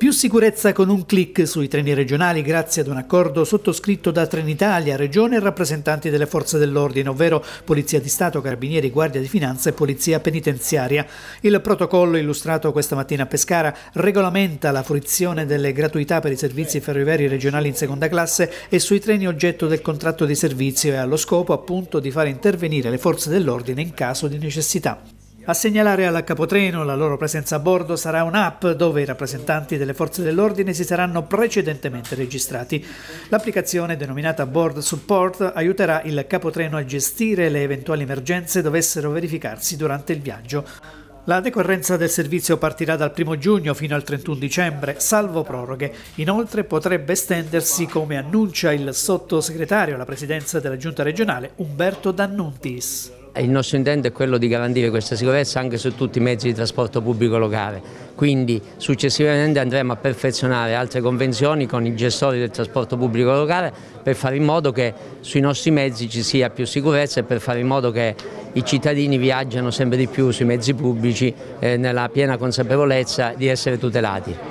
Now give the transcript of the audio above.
Più sicurezza con un clic sui treni regionali grazie ad un accordo sottoscritto da Trenitalia, Regione e rappresentanti delle forze dell'ordine, ovvero Polizia di Stato, Carabinieri, Guardia di Finanza e Polizia Penitenziaria. Il protocollo illustrato questa mattina a Pescara regolamenta la fruizione delle gratuità per i servizi ferroviari regionali in seconda classe e sui treni oggetto del contratto di servizio e allo scopo appunto di fare intervenire le forze dell'ordine in caso di necessità. A segnalare alla capotreno la loro presenza a bordo sarà un'app dove i rappresentanti delle forze dell'ordine si saranno precedentemente registrati. L'applicazione denominata Board Support aiuterà il capotreno a gestire le eventuali emergenze dovessero verificarsi durante il viaggio. La decorrenza del servizio partirà dal 1 giugno fino al 31 dicembre, salvo proroghe. Inoltre potrebbe estendersi, come annuncia il sottosegretario alla presidenza della Giunta regionale, Umberto D'Annuntis il nostro intento è quello di garantire questa sicurezza anche su tutti i mezzi di trasporto pubblico locale, quindi successivamente andremo a perfezionare altre convenzioni con i gestori del trasporto pubblico locale per fare in modo che sui nostri mezzi ci sia più sicurezza e per fare in modo che i cittadini viaggiano sempre di più sui mezzi pubblici eh, nella piena consapevolezza di essere tutelati.